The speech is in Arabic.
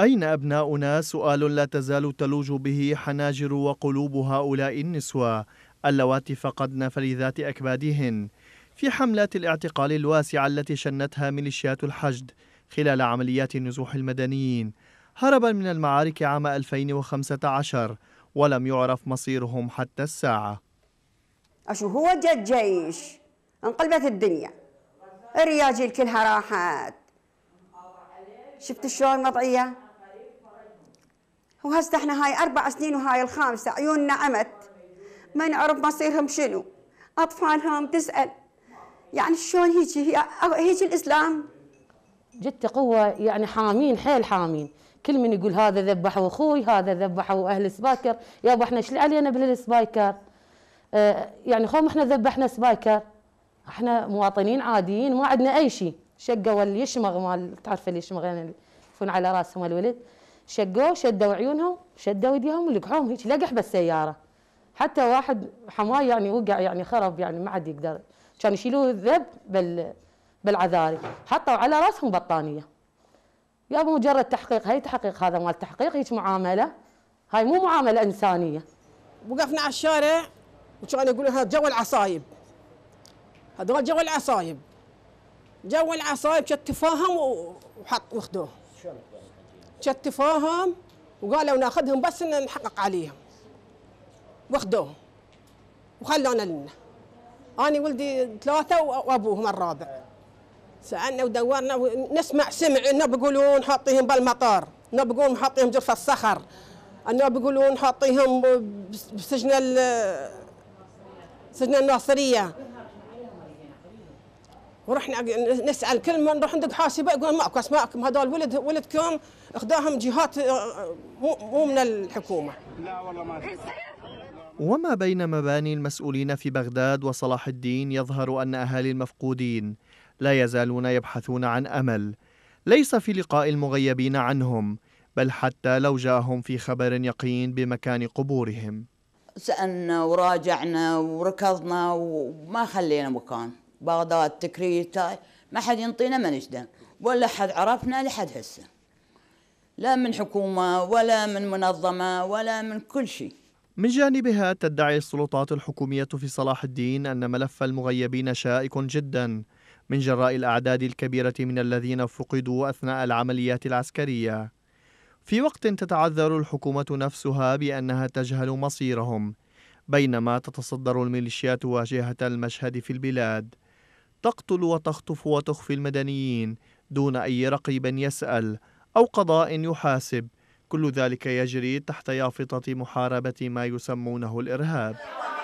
أين أبناؤنا؟ سؤال لا تزال تلوج به حناجر وقلوب هؤلاء النسوة اللواتي فقدن فريذات أكبادهن في حملات الاعتقال الواسعة التي شنتها ميليشيات الحشد خلال عمليات نزوح المدنيين هربا من المعارك عام 2015 ولم يعرف مصيرهم حتى الساعة أشو هو جا الجيش انقلبت الدنيا الرياجيل كلها راحت شفت شلون وضعية وهسه احنا هاي أربع سنين وهاي الخامسة عيوننا عمت ما نعرف مصيرهم شنو أطفالهم تسأل يعني شلون هيك هي هيك الإسلام جت قوة يعني حامين حيل حامين كل من يقول هذا ذبحوا اخوي هذا ذبحوا اهل سبايكر يابا احنا ايش علينا بالسبايكر آه، يعني خوم احنا ذبحنا سبايكر احنا مواطنين عاديين ما عندنا اي شيء شقوا اليشمغ مال تعرف اليشمغين يعني يفون على راسهم الولد شقوه شدوا عيونهم شدوا ايديهم ولقحوهم هيك لقح بالسياره حتى واحد حماه يعني وقع يعني خرب يعني ما عاد يقدر كان يشيلوه الذب بال بالعذاري حطوا على راسهم بطانيه يا مجرد تحقيق هي تحقيق هذا مال تحقيق هيك معامله هاي مو معامله انسانيه وقفنا على الشارع وكان يقولون هذا جو العصايب هذول جو العصايب جو العصايب شتفوهم وحط وخدوه شتفوهم وقالوا ناخذهم بس ان نحقق عليهم واخدوهم وخلونا لنا أنا ولدي ثلاثة وأبوهم الرابع سألنا ودورنا نسمع سمع إنه بيقولون حاطيهم بالمطار إنه بيقولون حاطيهم جرف الصخر إنه بيقولون حاطيهم بسجن سجن الناصرية ورحنا نسال كل من نروح ندق حاسبه يقول ماكو اسماءكم هذول ولد ولدكم اخداهم جهات آه، مو من الحكومه. لا والله ما وما بين مباني المسؤولين في بغداد وصلاح الدين يظهر ان اهالي المفقودين لا يزالون يبحثون عن امل ليس في لقاء المغيبين عنهم بل حتى لو جاءهم في خبر يقين بمكان قبورهم. سالنا وراجعنا وركضنا وما خلينا مكان. بغداد تكريت ما حد ينطينا ما نجدن ولا حد عرفنا لحد هسه لا من حكومة ولا من منظمة ولا من كل شيء من جانبها تدعي السلطات الحكومية في صلاح الدين أن ملف المغيبين شائك جدا من جراء الأعداد الكبيرة من الذين فقدوا أثناء العمليات العسكرية في وقت تتعذر الحكومة نفسها بأنها تجهل مصيرهم بينما تتصدر الميليشيات واجهة المشهد في البلاد تقتل وتخطف وتخفي المدنيين دون أي رقيب يسأل أو قضاء يحاسب كل ذلك يجري تحت يافطة محاربة ما يسمونه الإرهاب